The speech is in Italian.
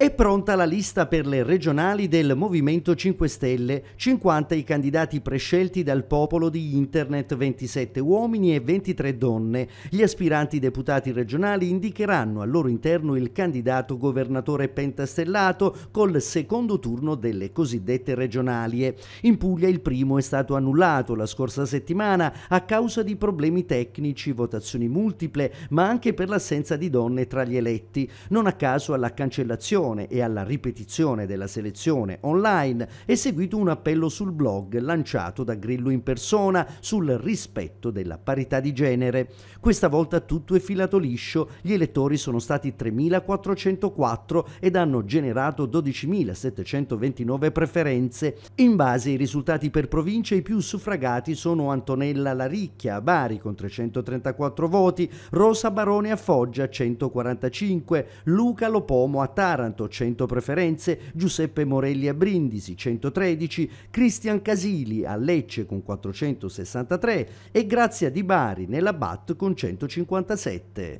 È pronta la lista per le regionali del Movimento 5 Stelle, 50 i candidati prescelti dal popolo di Internet, 27 uomini e 23 donne. Gli aspiranti deputati regionali indicheranno al loro interno il candidato governatore pentastellato col secondo turno delle cosiddette regionali. In Puglia il primo è stato annullato la scorsa settimana a causa di problemi tecnici, votazioni multiple, ma anche per l'assenza di donne tra gli eletti. Non a caso alla cancellazione selezione e alla ripetizione della selezione online è seguito un appello sul blog lanciato da Grillo in persona sul rispetto della parità di genere. Questa volta tutto è filato liscio, gli elettori sono stati 3.404 ed hanno generato 12.729 preferenze. In base ai risultati per province i più suffragati sono Antonella Laricchia a Bari con 334 voti, Rosa Barone a Foggia 145, Luca Lopomo a Taranto Amato 100 preferenze, Giuseppe Morelli a Brindisi 113, Cristian Casili a Lecce con 463 e Grazia Di Bari nella BAT con 157.